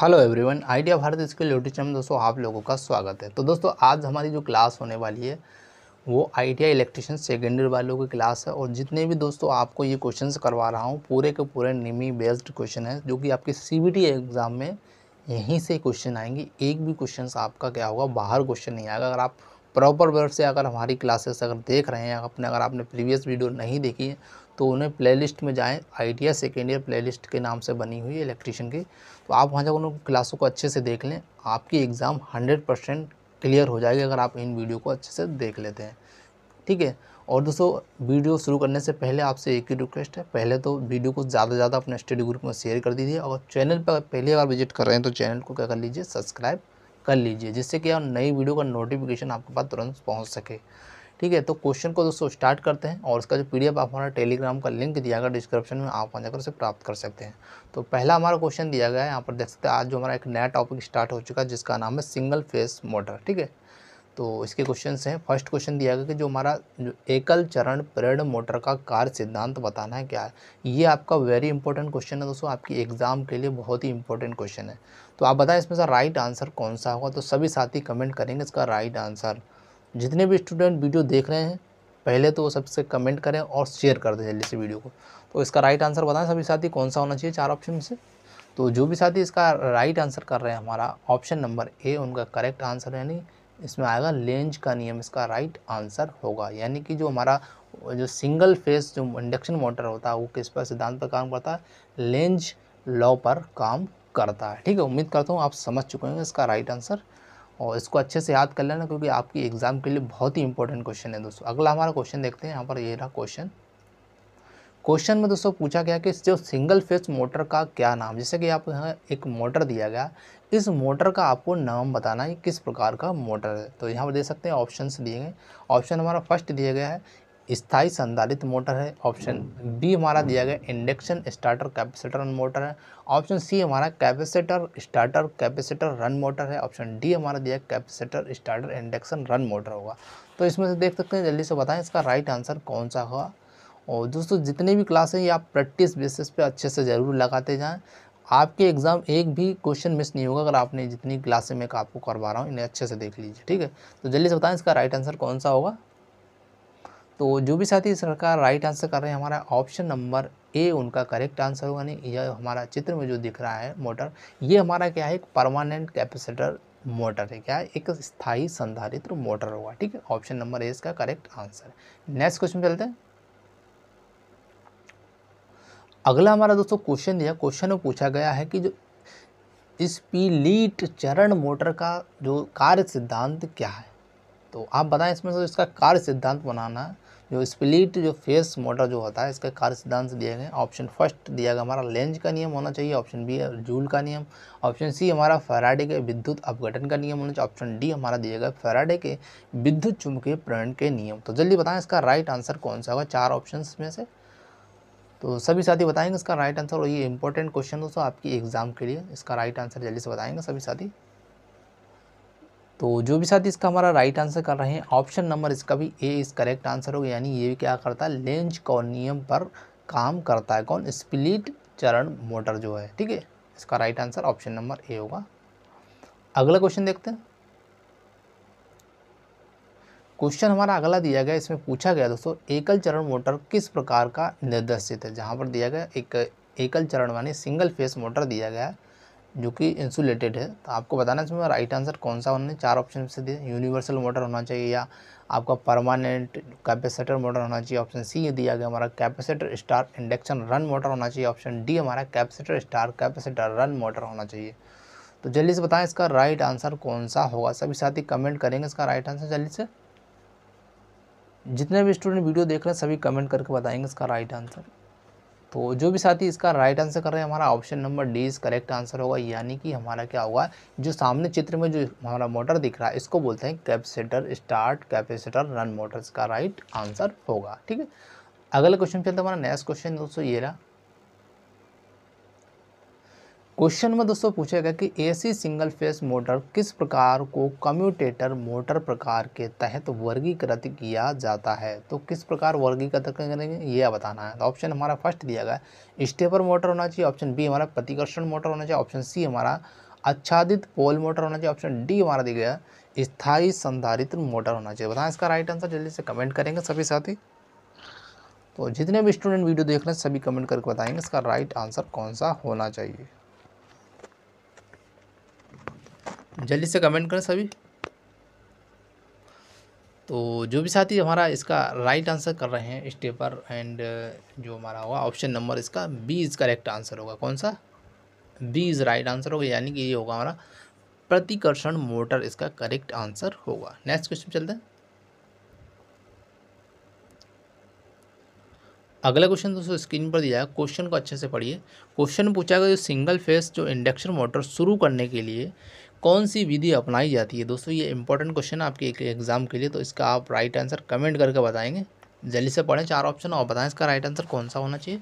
hello everyone idea Bharat school YouTube channel दोस्तों आप लोगों का स्वागत है तो दोस्तों आज हमारी जो क्लास होने वाली है वो आइडिया इलेक्ट्रिशियन सेकेंडरी वालों की क्लास है और जितने भी दोस्तों आपको ये क्वेश्चन करवा रहा हूँ पूरे के पूरे निमी बेस्ड क्वेश्चन है जो कि आपके सी एग्ज़ाम में यहीं से क्वेश्चन आएंगे एक भी क्वेश्चन आपका क्या होगा बाहर क्वेश्चन नहीं आएगा अगर आप प्रॉपर वर्ड से अगर हमारी क्लासेस अगर देख रहे हैं अपने अगर आपने प्रीवियस वीडियो नहीं देखी है तो उन्हें प्लेलिस्ट में जाएँ आइडिया सेकेंड ईयर प्लेलिस्ट के नाम से बनी हुई है इलेक्ट्रिशियन की तो आप वहाँ जाकर उन क्लासों को अच्छे से देख लें आपकी एग्ज़ाम हंड्रेड परसेंट क्लियर हो जाएगी अगर आप इन वीडियो को अच्छे से देख लेते हैं ठीक है और दोस्तों वीडियो शुरू करने से पहले आपसे एक ही रिक्वेस्ट है पहले तो वीडियो को ज़्यादा से ज़्यादा अपने स्टडी ग्रुप में शेयर कर दीजिए और चैनल पर पहली बार विजिट कर रहे हैं तो चैनल को क्या कर लीजिए सब्सक्राइब कर लीजिए जिससे कि आप नई वीडियो का नोटिफिकेशन आपके पास तुरंत पहुँच सके ठीक है तो क्वेश्चन को दोस्तों स्टार्ट करते हैं और उसका जो पी आप हमारा टेलीग्राम का लिंक दिया गया डिस्क्रिप्शन में आप वहाँ जाकर उसे प्राप्त कर सकते हैं तो पहला हमारा क्वेश्चन दिया गया है यहाँ पर देख सकते हैं आज जो हमारा एक नया टॉपिक स्टार्ट हो चुका है जिसका नाम है सिंगल फेस मोटर ठीक है तो इसके क्वेश्चन हैं फर्स्ट क्वेश्चन दिया गया कि जो हमारा जो एकल चरण प्रेरण मोटर का कार्य सिद्धांत बताना है क्या है ये आपका वेरी इंपॉर्टेंट क्वेश्चन है दोस्तों आपकी एग्ज़ाम के लिए बहुत ही इंपॉर्टेंट क्वेश्चन है तो आप बताएं इसमें सर राइट आंसर कौन सा होगा तो सभी साथी कमेंट करेंगे इसका राइट आंसर जितने भी स्टूडेंट वीडियो देख रहे हैं पहले तो वो सबसे कमेंट करें और शेयर कर दें जल्दी से वीडियो को तो इसका राइट आंसर बताएं सभी साथी कौन सा होना चाहिए चार ऑप्शन में से तो जो भी साथी इसका राइट आंसर कर रहे हैं हमारा ऑप्शन नंबर ए उनका करेक्ट आंसर यानी इसमें आएगा लेंज का नियम इसका राइट आंसर होगा यानी कि जो हमारा जो सिंगल फेस जो इंडक्शन मोटर होता है वो किस पर सिद्धांत पर काम करता है लेंज लॉ पर काम करता है ठीक है उम्मीद करता हूँ आप समझ चुके हैं इसका राइट आंसर और इसको अच्छे से याद कर लेना क्योंकि आपकी एग्ज़ाम के लिए बहुत ही इंपॉर्टेंट क्वेश्चन है दोस्तों अगला हमारा क्वेश्चन देखते हैं यहाँ पर ये रहा क्वेश्चन क्वेश्चन में दोस्तों पूछा गया कि जो सिंगल फेस मोटर का क्या नाम जैसे कि आप यहाँ एक मोटर दिया गया इस मोटर का आपको नाम बताना है किस प्रकार का मोटर है तो यहाँ पर दे सकते हैं ऑप्शन दिए गए ऑप्शन हमारा फर्स्ट दिया गया है स्थायी संधारित मोटर है ऑप्शन बी हमारा दिया गया induction starter capacitor run motor है ऑप्शन सी हमारा capacitor starter capacitor run motor है ऑप्शन डी हमारा दिया capacitor starter induction run motor होगा तो इसमें से देख सकते हैं जल्दी से बताएं इसका राइट आंसर कौन सा होगा और दोस्तों जितने भी क्लास हैं ये आप प्रैक्टिस बेसिस पर अच्छे से ज़रूर लगाते जाएँ आपके एग्ज़ाम एक भी क्वेश्चन मिस नहीं होगा अगर आपने जितनी क्लासें मैं आपको करवा रहा हूँ इन्हें अच्छे से देख लीजिए ठीक है तो जल्दी से बताएं इसका राइट आंसर कौन सा होगा तो जो भी साथी इस का राइट आंसर कर रहे हैं हमारा ऑप्शन नंबर ए उनका करेक्ट आंसर होगा नहीं यह हमारा चित्र में जो दिख रहा है मोटर ये हमारा क्या है एक परमानेंट कैपेसिटर मोटर है क्या एक स्थायी संधारित्र मोटर होगा ठीक है ऑप्शन नंबर ए इसका करेक्ट आंसर नेक्स्ट क्वेश्चन चलते हैं अगला हमारा दोस्तों क्वेश्चन दिया क्वेश्चन में पूछा गया है कि जो इस पीलीट चरण मोटर का जो कार्य सिद्धांत क्या है तो आप बताएं इसमें से इसका कार्य सिद्धांत बनाना जो स्प्लिट जो फेस मोटर जो होता है इसका कार्य सिद्धांत दिए गए ऑप्शन फर्स्ट दिया गया हमारा लेंज का नियम होना चाहिए ऑप्शन बी जूल का नियम ऑप्शन सी हमारा फेराडे के विद्युत अपघटन का नियम होना चाहिए ऑप्शन डी हमारा दिया गया फेराडे के विद्युत चुंबकीय प्रण के नियम तो जल्दी बताएं इसका राइट आंसर कौन सा होगा चार ऑप्शन में से तो सभी साथी बताएंगे इसका राइट आंसर और ये इंपॉर्टेंट क्वेश्चन दोस्तों आपकी एग्जाम के लिए इसका राइट आंसर जल्दी से बताएंगे सभी साथी तो जो भी साथी इसका हमारा राइट आंसर कर रहे हैं ऑप्शन नंबर इसका भी ए इस करेक्ट आंसर होगा यानी ये भी क्या करता है लेंज कॉर्नियम पर काम करता है कौन स्प्लिट चरण मोटर जो है ठीक है इसका right answer option number A होगा अगला क्वेश्चन देखते हैं क्वेश्चन हमारा अगला दिया गया इसमें पूछा गया दोस्तों एकल चरण मोटर किस प्रकार का निर्देशित है जहाँ पर दिया गया एक एकल चरण माने सिंगल फेस मोटर दिया गया है जो कि इंसुलेटेड है तो आपको बताना इसमें राइट आंसर कौन सा होना चार ऑप्शन से दिए यूनिवर्सल मोटर होना चाहिए या आपका परमानेंट कैपेसिटर मोटर होना चाहिए ऑप्शन सी दिया गया हमारा capacitor start induction run motor होना चाहिए ऑप्शन डी हमारा capacitor start capacitor run motor होना चाहिए तो जल्दी से बताएं इसका राइट आंसर कौन सा होगा सभी साथी कमेंट करेंगे इसका राइट आंसर जल्दी से जितने भी स्टूडेंट वीडियो देख रहे हैं सभी कमेंट करके बताएंगे इसका राइट आंसर तो जो भी साथी इसका राइट आंसर कर रहे हैं हमारा option number D is correct answer होगा यानी कि हमारा क्या होगा जो सामने चित्र में जो हमारा मोटर दिख रहा है इसको बोलते हैं capacitor start capacitor run motors का राइट आंसर होगा ठीक है अगला क्वेश्चन चलते हमारा नेक्स्ट क्वेश्चन दोस्तों ये रहा क्वेश्चन में दोस्तों पूछेगा कि एसी सिंगल फेस मोटर किस प्रकार को कम्यूटेटर मोटर प्रकार के तहत वर्गीकृत किया जाता है तो किस प्रकार वर्गीकृत करेंगे ये बताना है तो ऑप्शन हमारा फर्स्ट दिया गया स्टेपर मोटर होना चाहिए ऑप्शन बी हमारा प्रतिकर्षण मोटर होना चाहिए ऑप्शन सी हमारा आच्छादित पोल मोटर होना चाहिए ऑप्शन डी हमारा दिया गया स्थायी संधारित्र मोटर होना चाहिए बताएं इसका राइट आंसर जल्दी से कमेंट करेंगे सभी साथी तो जितने भी स्टूडेंट वीडियो देख रहे हैं सभी कमेंट करके बताएंगे इसका राइट आंसर कौन सा होना चाहिए जल्दी से कमेंट करें सभी तो जो भी साथी हमारा इसका राइट आंसर कर रहे हैं स्टेपर एंड uh, जो हमारा होगा ऑप्शन नंबर इसका बी इज़ करेक्ट आंसर होगा कौन सा बी इज़ राइट आंसर होगा यानी कि ये होगा हमारा प्रतिकर्षण मोटर इसका करेक्ट आंसर होगा नेक्स्ट क्वेश्चन चलते हैं अगला क्वेश्चन दोस्तों स्क्रीन पर दिया है क्वेश्चन को अच्छे से पढ़िए क्वेश्चन पूछा गया जो सिंगल फेस जो इंडक्शन मोटर शुरू करने के लिए कौन सी विधि अपनाई जाती है दोस्तों ये इंपॉर्टेंट क्वेश्चन है आपके एग्ज़ाम के लिए तो इसका आप राइट आंसर कमेंट करके बताएंगे जल्दी से पढ़ें चार ऑप्शन और बताएं इसका राइट आंसर कौन सा होना चाहिए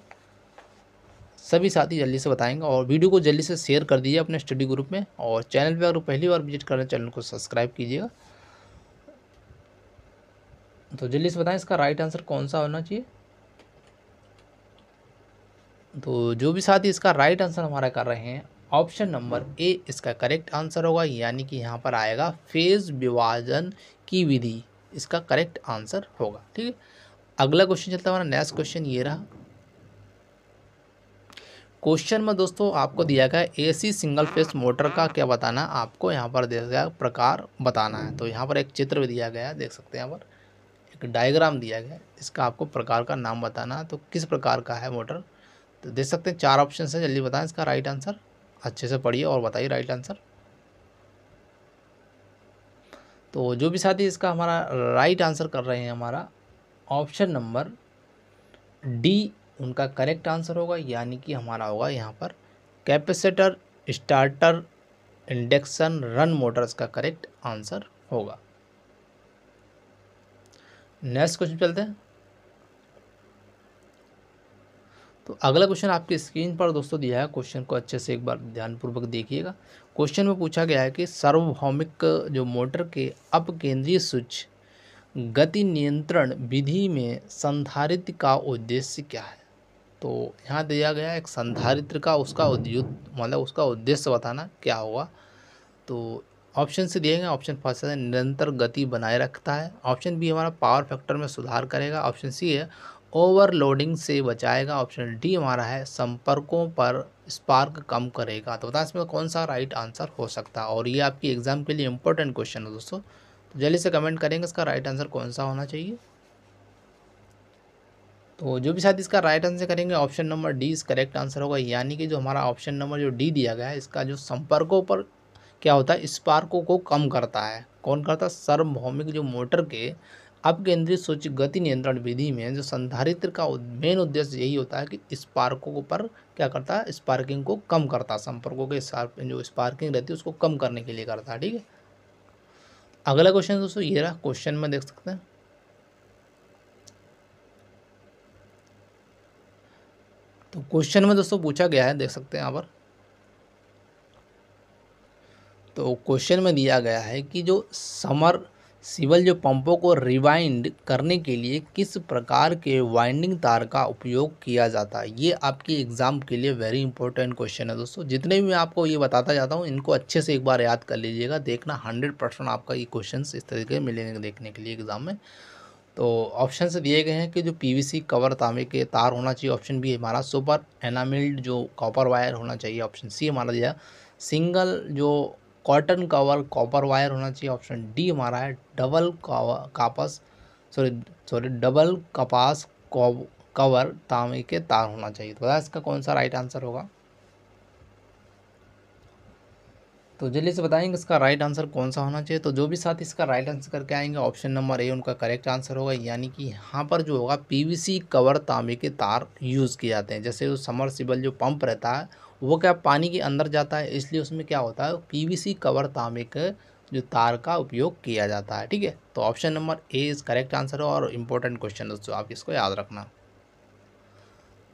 सभी साथी जल्दी से बताएंगे और वीडियो को जल्दी से शेयर कर दीजिए अपने स्टडी ग्रुप में और चैनल पर अगर पहली बार विजिट करें चैनल को सब्सक्राइब कीजिएगा तो जल्दी से बताएं इसका राइट आंसर कौन सा होना चाहिए तो जो भी साथी इसका राइट आंसर हमारा कर रहे हैं ऑप्शन नंबर ए इसका करेक्ट आंसर होगा यानी कि यहाँ पर आएगा फेज विभाजन की विधि इसका करेक्ट आंसर होगा ठीक है अगला क्वेश्चन चलता है हमारा नेक्स्ट क्वेश्चन ये रहा क्वेश्चन में दोस्तों आपको दिया गया एसी सिंगल फेस मोटर का क्या बताना है आपको यहाँ पर दिया गया प्रकार बताना है तो यहाँ पर एक चित्र भी दिया गया है देख सकते हैं यहाँ पर एक डायग्राम दिया गया है इसका आपको प्रकार का नाम बताना है तो किस प्रकार का है मोटर तो देख सकते हैं चार ऑप्शन है जल्दी बताएं इसका राइट आंसर अच्छे से पढ़िए और बताइए राइट आंसर तो जो भी साथी इसका हमारा राइट आंसर कर रहे हैं हमारा ऑप्शन नंबर डी उनका करेक्ट आंसर होगा यानी कि हमारा होगा यहाँ पर capacitor starter induction run motors का करेक्ट आंसर होगा नेक्स्ट क्वेश्चन चलते हैं तो अगला क्वेश्चन आपके स्क्रीन पर दोस्तों दिया है क्वेश्चन को अच्छे से एक बार ध्यानपूर्वक देखिएगा क्वेश्चन में पूछा गया है कि सार्वभौमिक जो मोटर के अप केंद्रीय स्विच गति नियंत्रण विधि में संधारित्र का उद्देश्य क्या है तो यहाँ दिया गया एक संधारित्र का उसका उद्युत मतलब उसका उद्देश्य बताना क्या होगा तो ऑप्शन से दिए गए ऑप्शन फर्स्ट है निरंतर गति बनाए रखता है ऑप्शन बी हमारा पावर फैक्टर में सुधार करेगा ऑप्शन सी है ओवरलोडिंग से बचाएगा ऑप्शन डी हमारा है संपर्कों पर स्पार्क कम करेगा तो बताएं इसमें कौन सा राइट आंसर हो सकता है और ये आपकी एग्ज़ाम के लिए इंपॉर्टेंट क्वेश्चन है दोस्तों तो जल्दी से कमेंट करेंगे इसका राइट आंसर कौन सा होना चाहिए तो जो भी साथ इसका राइट आंसर करेंगे option number D is correct answer होगा यानी कि जो हमारा ऑप्शन नंबर जो डी दिया गया है इसका जो संपर्कों पर क्या होता है स्पार्कों को कम करता है कौन करता है सार्वभौमिक जो मोटर के अब केंद्रित सूची गति नियंत्रण विधि में जो संधारित्र का मेन उद्देश्य यही होता है कि स्पार्कों पर क्या करता है स्पार्किंग को कम करता है संपर्कों के जो स्पार्किंग रहती है उसको कम करने के लिए करता है ठीक है अगला क्वेश्चन दोस्तों ये रहा क्वेश्चन में देख सकते हैं तो क्वेश्चन में दोस्तों पूछा गया है देख सकते हैं यहाँ पर तो क्वेश्चन में दिया गया है कि जो समर सिवल जो पंपों को रिवाइंड करने के लिए किस प्रकार के वाइंडिंग तार का उपयोग किया जाता है ये आपकी एग्ज़ाम के लिए वेरी इंपॉर्टेंट क्वेश्चन है दोस्तों जितने भी मैं आपको ये बताता जाता हूँ इनको अच्छे से एक बार याद कर लीजिएगा देखना हंड्रेड परसेंट आपका ये क्वेश्चन इस तरीके मिलेंगे देखने के लिए एग्ज़ाम में तो ऑप्शन दिए गए हैं कि जो पी कवर तांबे के तार होना चाहिए ऑप्शन बी हमारा सुपर एनामिल्ड जो कॉपर वायर होना चाहिए ऑप्शन सी हमारा दिया सिंगल जो कॉटन कवर कॉपर वायर होना चाहिए ऑप्शन डी हमारा है डबल कापस सॉरी सॉरी डबल कपास कवर तांबे के तार होना चाहिए तो इसका कौन सा राइट आंसर होगा तो जल्दी से बताएंगे इसका राइट आंसर कौन सा होना चाहिए तो जो भी साथ इसका राइट आंसर करके आएंगे ऑप्शन नंबर ए उनका करेक्ट आंसर होगा यानी कि यहाँ पर जो होगा पीवीसी कवर तांबे के तार यूज़ किए जाते हैं जैसे जो समरसिबल जो पंप रहता है वो क्या पानी के अंदर जाता है इसलिए उसमें क्या होता है पीवीसी कवर तामे के जो तार का उपयोग किया जाता है ठीक है तो option number A is correct answer है और इम्पोर्टेंट क्वेश्चन दोस्तों आप इसको याद रखना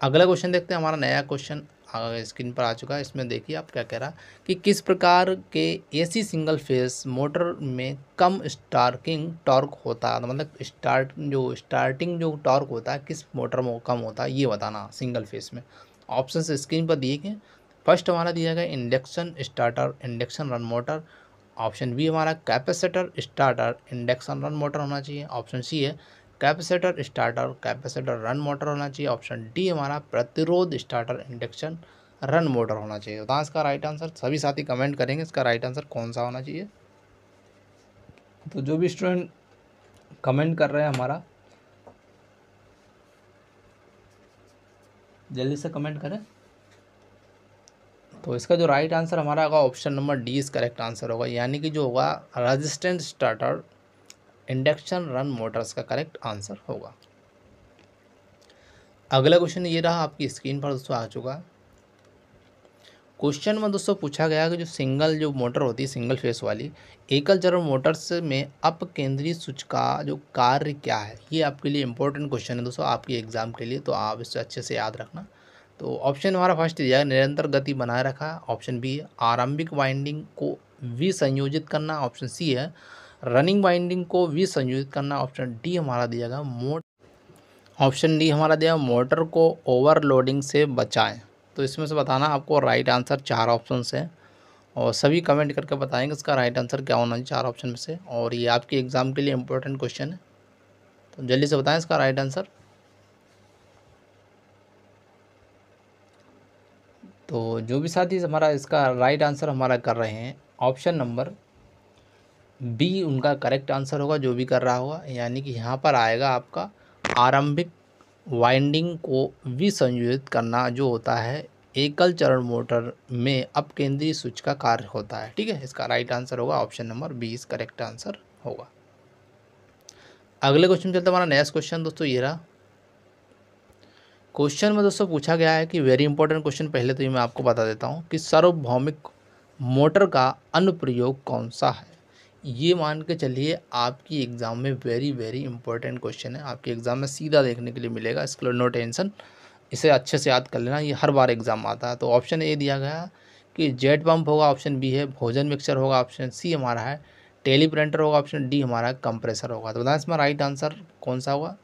अगला क्वेश्चन देखते हैं हमारा नया क्वेश्चन स्क्रीन पर आ चुका है इसमें देखिए आप क्या कह रहा कि किस प्रकार के एसी सिंगल फेस मोटर में कम स्टार्किंग टॉर्क होता है मतलब स्टार्ट जो स्टार्टिंग जो टॉर्क होता है किस मोटर में कम होता है ये बताना सिंगल फेस में ऑप्शन स्क्रीन पर दिए गए फर्स्ट हमारा दिया गया induction starter induction run motor option B हमारा capacitor starter induction run motor होना चाहिए ऑप्शन सी है capacitor starter capacitor run motor होना चाहिए ऑप्शन डी हमारा प्रतिरोध स्टार्टर इंडक्शन रन मोटर होना चाहिए बताएं तो इसका राइट आंसर सभी साथी कमेंट करेंगे इसका राइट आंसर कौन सा होना चाहिए तो जो भी स्टूडेंट कमेंट कर रहे हैं हमारा जल्दी से कमेंट करें तो इसका जो राइट आंसर हमारा होगा option number D is correct answer होगा यानी कि जो होगा resistant starter induction run motors का करेक्ट आंसर होगा अगला क्वेश्चन ये रहा आपकी स्क्रीन पर दोस्तों आ चुका क्वेश्चन में दोस्तों पूछा गया कि जो सिंगल जो मोटर होती है सिंगल फेस वाली एकल चरण मोटर्स में अप केंद्रीय स्विच का जो कार्य क्या है ये आपके लिए इंपॉर्टेंट क्वेश्चन है दोस्तों आपके एग्ज़ाम के लिए तो आप इसे अच्छे से याद रखना तो ऑप्शन हमारा फर्स्ट दिया निरंतर गति बनाए रखा ऑप्शन बी आरंभिक वाइंडिंग को विसंयोजित करना ऑप्शन सी है रनिंग वाइंडिंग को विसंयोजित करना ऑप्शन डी हमारा दिया गया मोट ऑप्शन डी हमारा दिया मोटर को ओवरलोडिंग से बचाएं तो इसमें से बताना आपको राइट आंसर चार ऑप्शन है और सभी कमेंट करके बताएंगे इसका राइट आंसर क्या होना चाहिए चार ऑप्शन में से और ये आपके एग्ज़ाम के लिए इंपॉर्टेंट क्वेश्चन है तो जल्दी से बताएं इसका राइट आंसर तो जो भी साथी हमारा इसका राइट आंसर हमारा कर रहे हैं ऑप्शन नंबर बी उनका करेक्ट आंसर होगा जो भी कर रहा होगा यानी कि यहाँ पर आएगा आपका आरंभिक वाइंडिंग को विसंयोजित करना जो होता है एकल चरण मोटर में अप केंद्रीय स्विच का कार्य होता है ठीक है इसका राइट आंसर होगा option number B is correct answer होगा अगले क्वेश्चन चलते हमारा नेक्स्ट क्वेश्चन दोस्तों ये रहा क्वेश्चन में दोस्तों पूछा गया है कि वेरी इंपॉर्टेंट क्वेश्चन पहले तो ये मैं आपको बता देता हूँ कि सार्वभौमिक मोटर का अनुप्रयोग कौन सा है ये मान के चलिए आपकी एग्ज़ाम में वेरी वेरी इंपॉर्टेंट क्वेश्चन है आपके एग्ज़ाम में सीधा देखने के लिए मिलेगा इसके लिए नो टेंशन इसे अच्छे से याद कर लेना ये हर बार एग्ज़ाम आता है तो ऑप्शन ए दिया गया कि जेट पम्प होगा ऑप्शन बी है भोजन मिक्सर होगा ऑप्शन सी हमारा है टेली प्रिंटर होगा ऑप्शन डी हमारा कंप्रेसर होगा तो बताएं इसमें राइट आंसर कौन सा होगा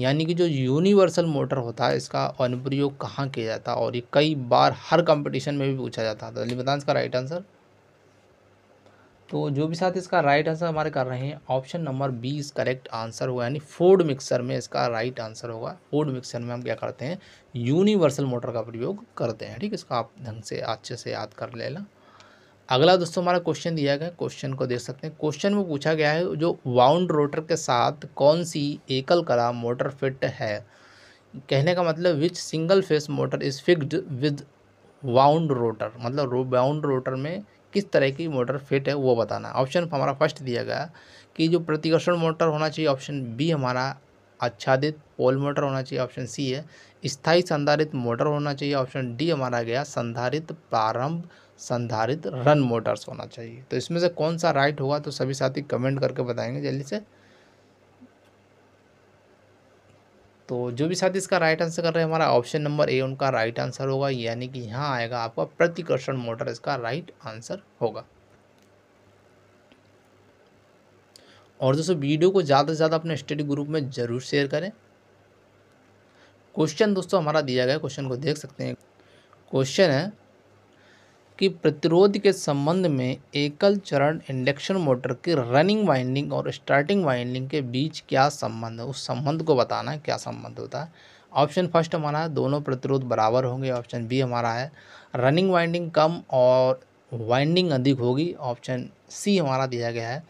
यानी कि जो यूनिवर्सल मोटर होता है इसका अनुप्रयोग कहाँ किया जाता है और ये कई बार हर कंपटीशन में भी पूछा जाता था तो बताएं इसका राइट आंसर तो जो भी साथ इसका राइट आंसर हमारे कर रहे हैं option number B is correct answer होगा यानी फोर्ड मिक्सर में इसका राइट आंसर होगा फोर्ड मिक्सर में हम क्या करते हैं यूनिवर्सल मोटर का प्रयोग करते हैं ठीक है इसका आप ढंग से अच्छे से याद कर लेना अगला दोस्तों हमारा क्वेश्चन दिया गया क्वेश्चन को देख सकते हैं क्वेश्चन में पूछा गया है जो वाउंड रोटर के साथ कौन सी एकल कला मोटर फिट है कहने का मतलब which single phase motor is fixed with wound rotor मतलब रो, वाउंड रोटर में किस तरह की मोटर फिट है वो बताना ऑप्शन हमारा फर्स्ट दिया गया कि जो प्रतिकर्षण मोटर होना चाहिए ऑप्शन बी हमारा आच्छादित पोल मोटर होना चाहिए ऑप्शन सी है स्थायी संधारित मोटर होना चाहिए ऑप्शन डी हमारा गया संधारित प्रारंभ संधारित रन मोटर्स होना चाहिए तो इसमें से कौन सा राइट होगा तो सभी साथी कमेंट करके बताएंगे जल्दी से तो जो भी साथी इसका राइट आंसर कर रहे हैं हमारा ऑप्शन नंबर ए उनका राइट आंसर होगा यानी कि यहाँ आएगा आपका प्रतिकर्षण मोटर इसका राइट आंसर होगा और दोस्तों वीडियो को ज़्यादा से ज़्यादा अपने स्टडी ग्रुप में ज़रूर शेयर करें क्वेश्चन दोस्तों हमारा दिया गया क्वेश्चन को देख सकते हैं क्वेश्चन है कि प्रतिरोध के संबंध में एकल चरण इंडक्शन मोटर की रनिंग वाइंडिंग और स्टार्टिंग वाइंडिंग के बीच क्या संबंध है उस संबंध को बताना है क्या संबंध होता है ऑप्शन फर्स्ट हमारा है दोनों प्रतिरोध बराबर होंगे ऑप्शन बी हमारा है रनिंग वाइंडिंग कम और वाइंडिंग अधिक होगी ऑप्शन सी हमारा दिया गया है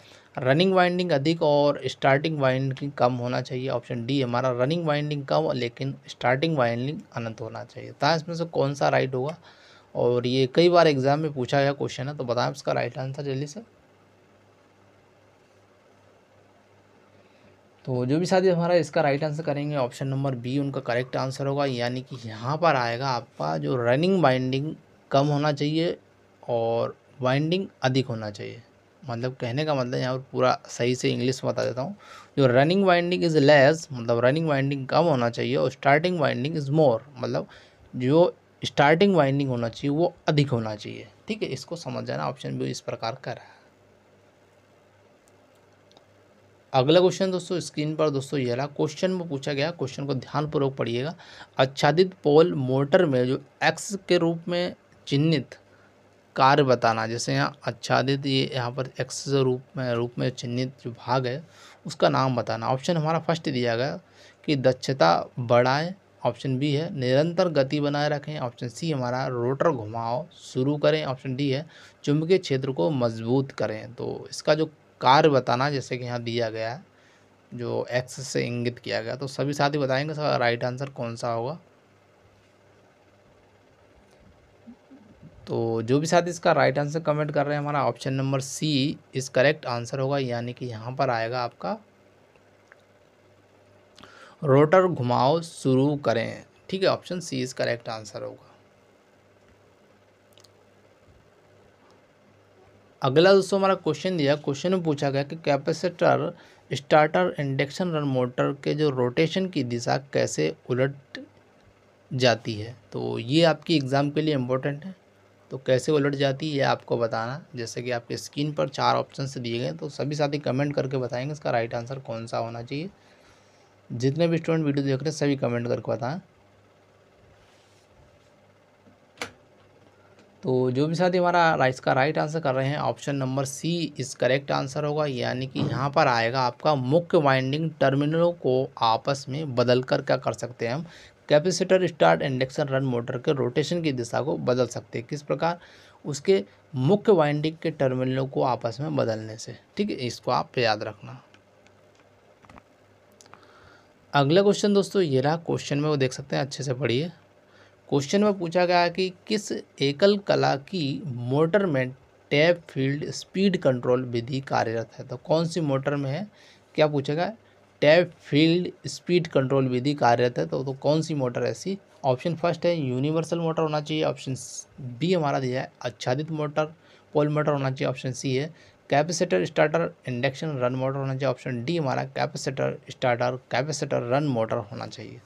रनिंग वाइंडिंग अधिक और स्टार्टिंग वाइंडिंग कम होना चाहिए ऑप्शन डी हमारा रनिंग वाइंडिंग कम लेकिन स्टार्टिंग वाइंडिंग अनंत होना चाहिए तो इसमें से कौन सा राइट होगा और ये कई बार एग्ज़ाम में पूछा गया क्वेश्चन है तो बताएं इसका राइट आंसर जल्दी से तो जो भी साथी हमारा इसका राइट आंसर करेंगे ऑप्शन नंबर बी उनका करेक्ट आंसर होगा यानी कि यहाँ पर आएगा आपका जो रनिंग बाइंडिंग कम होना चाहिए और वाइंडिंग अधिक होना चाहिए मतलब कहने का मतलब यहाँ पर पूरा सही से इंग्लिश में बता देता हूँ जो रनिंग वाइंडिंग इज़ लेस मतलब रनिंग वाइंडिंग कम होना चाहिए और स्टार्टिंग वाइंडिंग इज़ मोर मतलब जो स्टार्टिंग वाइंडिंग होना चाहिए वो अधिक होना चाहिए ठीक है इसको समझ जाना ऑप्शन बी इस प्रकार का रहा अगला क्वेश्चन दोस्तों स्क्रीन पर दोस्तों यह रहा क्वेश्चन में पूछा गया क्वेश्चन को ध्यानपूर्वक पढ़िएगा आच्छादित पोल मोटर में जो एक्स के रूप में चिन्हित कार्य बताना जैसे यहाँ आच्छादित ये यहाँ पर एक्स रूप में रूप में चिन्हित जो भाग है उसका नाम बताना ऑप्शन हमारा फर्स्ट दिया गया कि दक्षता बढ़ाए ऑप्शन बी है निरंतर गति बनाए रखें ऑप्शन सी हमारा रोटर घुमाओ शुरू करें ऑप्शन डी है चुंबकीय क्षेत्र को मजबूत करें तो इसका जो कार्य बताना जैसे कि यहाँ दिया गया है जो एक्स से इंगित किया गया तो सभी साथी बताएंगे सर राइट आंसर कौन सा होगा तो जो भी साथी इसका राइट आंसर कमेंट कर रहे हैं हमारा ऑप्शन नंबर सी इस करेक्ट आंसर होगा यानी कि यहाँ पर आएगा आपका रोटर घुमाओ शुरू करें ठीक है option C is correct answer होगा अगला दोस्तों हमारा क्वेश्चन दिया क्वेश्चन में पूछा गया कि capacitor starter induction run motor के जो रोटेशन की दिशा कैसे उलट जाती है तो ये आपकी एग्ज़ाम के लिए इम्पोर्टेंट है तो कैसे उलट जाती है ये आपको बताना जैसे कि आपके स्क्रीन पर चार ऑप्शन दिए गए तो सभी साथी कमेंट करके बताएंगे इसका राइट आंसर कौन सा होना चाहिए जितने भी स्टूडेंट वीडियो देख रहे हैं सभी कमेंट करके बताएं तो जो भी साथी हमारा इसका राइट आंसर कर रहे हैं ऑप्शन नंबर सी इस करेक्ट आंसर होगा यानी कि यहाँ पर आएगा आपका मुख्य वाइंडिंग टर्मिनलों को आपस में बदल कर क्या कर सकते हैं हम capacitor start induction run motor के रोटेशन की दिशा को बदल सकते हैं किस प्रकार उसके मुख्य वाइंडिंग के टर्मिनलों को आपस में बदलने से ठीक है इसको आप याद रखना अगला क्वेश्चन दोस्तों ये रहा क्वेश्चन में वो देख सकते हैं अच्छे से पढ़िए क्वेश्चन में पूछा गया कि किस एकल कला की मोटर में टैप फील्ड स्पीड कंट्रोल विधि कार्यरत है तो कौन सी मोटर में है क्या पूछा गया टैप फील्ड स्पीड कंट्रोल विधि कार्यरत है तो, तो कौन सी मोटर ऐसी ऑप्शन फर्स्ट है यूनिवर्सल मोटर होना चाहिए ऑप्शन बी हमारा दिया है अच्छादित मोटर पोल मोटर होना चाहिए ऑप्शन सी है capacitor starter induction run motor होना चाहिए ऑप्शन डी हमारा capacitor starter capacitor run motor होना चाहिए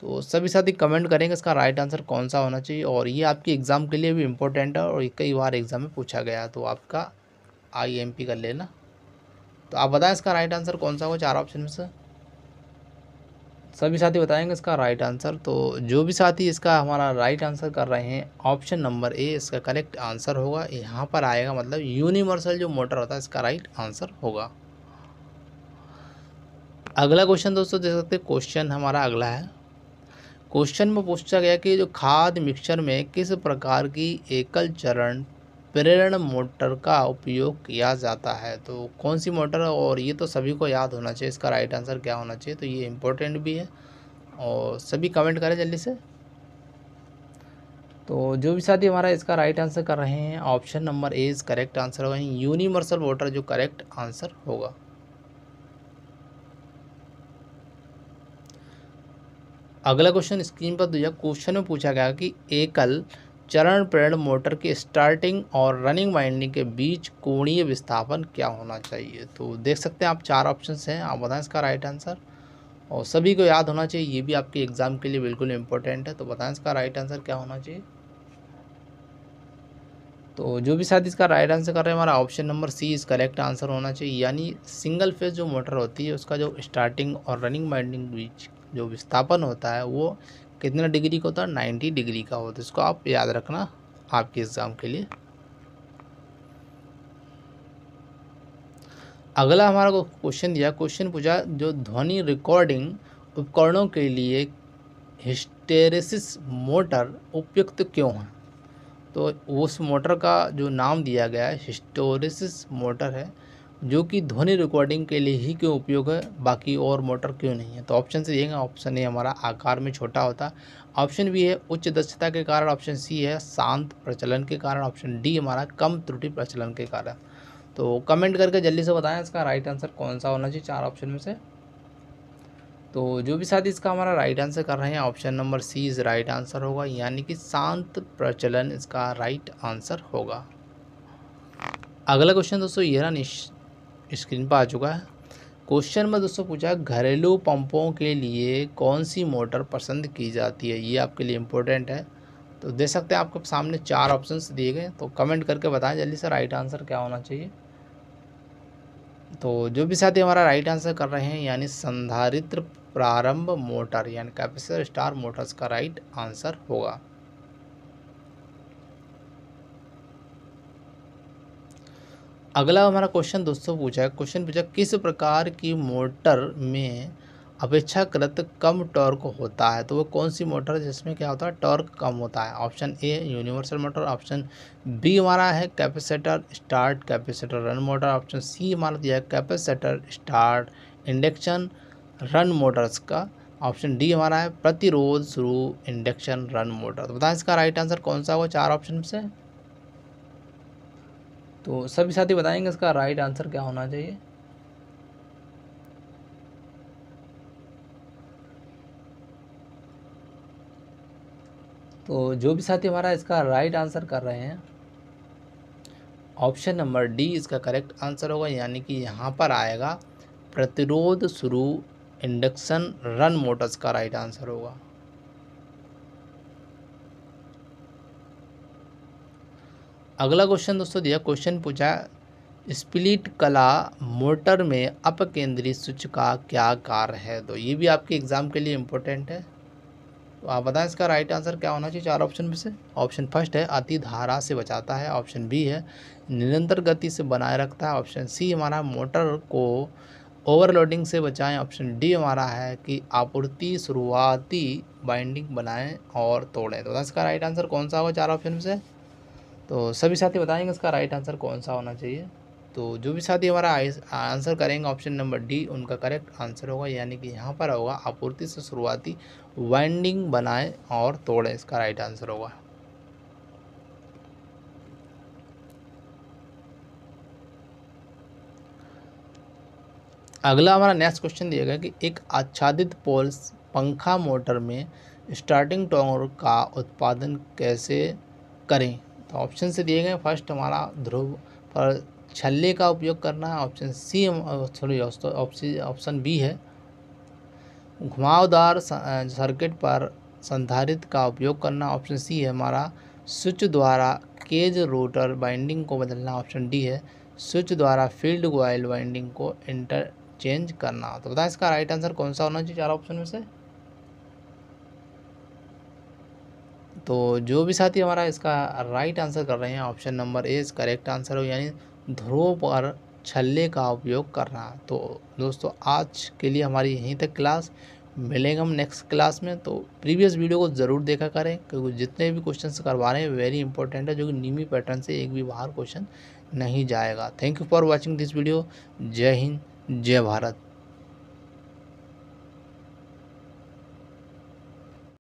तो सभी साथी कमेंट करेंगे इसका राइट आंसर कौन सा होना चाहिए और ये आपकी एग्ज़ाम के लिए भी इम्पोर्टेंट है और कई बार एग्ज़ाम में पूछा गया तो आपका आई एम पी कर लेना तो आप बताएं इसका राइट आंसर कौन सा हो चार ऑप्शन में से सभी साथी बताएंगे इसका राइट आंसर तो जो भी साथी इसका हमारा राइट आंसर कर रहे हैं ऑप्शन नंबर ए इसका करेक्ट आंसर होगा यहाँ पर आएगा मतलब यूनिवर्सल जो मोटर होता है इसका राइट आंसर होगा अगला क्वेश्चन दोस्तों देख सकते हैं क्वेश्चन हमारा अगला है क्वेश्चन में पूछा गया कि जो खाद मिक्सचर में किस प्रकार की एकल चरण प्रेरण मोटर का उपयोग किया जाता है तो कौन सी मोटर और ये तो सभी को याद होना चाहिए इसका राइट आंसर क्या होना चाहिए तो ये इम्पोर्टेंट भी है और सभी कमेंट करें जल्दी से तो जो भी साथी हमारा इसका राइट आंसर कर रहे हैं option number A is correct answer होगा यूनिवर्सल वोटर जो करेक्ट आंसर होगा अगला क्वेश्चन स्क्रीन पर दिया तो क्वेश्चन में पूछा गया कि एकल चरण प्रेरण मोटर के स्टार्टिंग और रनिंग वाइंडिंग के बीच कोणीय विस्थापन क्या होना चाहिए तो देख सकते हैं आप चार ऑप्शन हैं आप बताएं इसका राइट आंसर और सभी को याद होना चाहिए ये भी आपके एग्ज़ाम के लिए बिल्कुल इम्पोर्टेंट है तो बताएं इसका राइट आंसर क्या होना चाहिए तो जो भी साथ इसका राइट आंसर कर रहे हैं हमारा ऑप्शन नंबर सी इस करेक्ट आंसर होना चाहिए यानी सिंगल फेज जो मोटर होती है उसका जो स्टार्टिंग और रनिंग वाइंडिंग बीच जो विस्थापन होता है वो कितना डिग्री का होता है नाइन्टी डिग्री का होता है इसको आप याद रखना आपके एग्ज़ाम के लिए अगला हमारा को क्वेश्चन दिया क्वेश्चन पूछा जो ध्वनि रिकॉर्डिंग उपकरणों के लिए हिस्टेरेसिस मोटर उपयुक्त क्यों है तो उस मोटर का जो नाम दिया गया है हिस्टोरेसिस मोटर है जो कि ध्वनि रिकॉर्डिंग के लिए ही क्यों उपयोग है बाकी और मोटर क्यों नहीं है तो ऑप्शन से देंगे ऑप्शन ए हमारा आकार में छोटा होता ऑप्शन बी है उच्च दक्षता के कारण ऑप्शन सी है शांत प्रचलन के कारण ऑप्शन डी हमारा कम त्रुटि प्रचलन के कारण तो कमेंट करके जल्दी से बताएं इसका राइट आंसर कौन सा होना चाहिए चार ऑप्शन में से तो जो भी साथी इसका हमारा राइट आंसर कर रहे हैं option number C is right answer होगा यानी कि शांत प्रचलन इसका राइट आंसर होगा अगला क्वेश्चन दोस्तों यह रहा स्क्रीन पर आ चुका है क्वेश्चन में दोस्तों पूछा घरेलू पंपों के लिए कौन सी मोटर पसंद की जाती है ये आपके लिए इम्पोर्टेंट है तो दे सकते हैं आपके सामने चार ऑप्शंस दिए गए तो कमेंट करके बताएं जल्दी से राइट आंसर क्या होना चाहिए तो जो भी साथी हमारा राइट आंसर कर रहे हैं यानी संधारित्र प्रारंभ मोटर यानी कैपेसिटर स्टार मोटर्स का राइट आंसर होगा अगला हमारा क्वेश्चन दोस्तों पूछा है क्वेश्चन पूछा किस प्रकार की मोटर में अपेक्षाकृत कम टॉर्क होता है तो वो कौन सी मोटर जिसमें क्या होता है टॉर्क कम होता है option A universal motor option B हमारा है capacitor start capacitor run motor option C हमारा दिया है capacitor start induction run motors का ऑप्शन डी हमारा है प्रतिरोध शुरू इंडक्शन रन मोटर तो बताएं इसका राइट आंसर कौन सा होगा चार ऑप्शन में से तो सभी साथी बताएंगे इसका राइट आंसर क्या होना चाहिए तो जो भी साथी हमारा इसका राइट आंसर कर रहे हैं ऑप्शन नंबर डी इसका करेक्ट आंसर होगा यानी कि यहाँ पर आएगा प्रतिरोध शुरू इंडक्शन रन मोटर्स का राइट आंसर होगा अगला क्वेश्चन दोस्तों दिया क्वेश्चन पूछा स्प्लिट कला मोटर में अपकेंद्री स्विच का क्या कार्य है तो ये भी आपके एग्ज़ाम के लिए इम्पोर्टेंट है तो आप बताएं इसका राइट आंसर क्या होना चाहिए चार ऑप्शन में से ऑप्शन फर्स्ट है अति धारा से बचाता है ऑप्शन बी है निरंतर गति से बनाए रखता है ऑप्शन सी हमारा मोटर को ओवरलोडिंग से बचाएं ऑप्शन डी हमारा है कि आपूर्ति शुरुआती बाइंडिंग बनाएं और तोड़ें तो इसका राइट आंसर कौन सा होगा चार ऑप्शन में से तो सभी साथी बताएंगे इसका राइट आंसर कौन सा होना चाहिए तो जो भी साथी हमारा आंसर करेंगे ऑप्शन नंबर डी उनका करेक्ट आंसर होगा यानी कि यहाँ पर होगा आपूर्ति से शुरुआती वाइंडिंग बनाएं और तोड़ें इसका राइट आंसर होगा अगला हमारा नेक्स्ट क्वेश्चन दिया गया कि एक आच्छादित पोल्स पंखा मोटर में स्टार्टिंग टॉर्क का उत्पादन कैसे करें तो ऑप्शन से दिए गए फर्स्ट हमारा ध्रुव पर छल्ले का उपयोग करना है option C sorry option option B है घुमावदार सर्किट पर संधारित का उपयोग करना ऑप्शन सी है हमारा स्विच द्वारा केज रोटर बाइंडिंग को बदलना ऑप्शन डी है स्विच द्वारा फील्ड वाइल बाइंडिंग को इंटरचेंज करना तो बताएं इसका राइट आंसर कौन सा होना चाहिए चार ऑप्शन में से तो जो भी साथी हमारा इसका राइट आंसर कर रहे हैं option number A correct answer हो यानी ध्रुव पर छल्ले का उपयोग करना तो दोस्तों आज के लिए हमारी यहीं तक क्लास मिलेंगे हम नेक्स्ट क्लास में तो प्रीवियस वीडियो को ज़रूर देखा करें क्योंकि जितने भी क्वेश्चन करवा रहे हैं वेरी इंपॉर्टेंट है जो कि नीमी पैटर्न से एक भी बाहर क्वेश्चन नहीं जाएगा thank you for watching this video जय हिंद जय भारत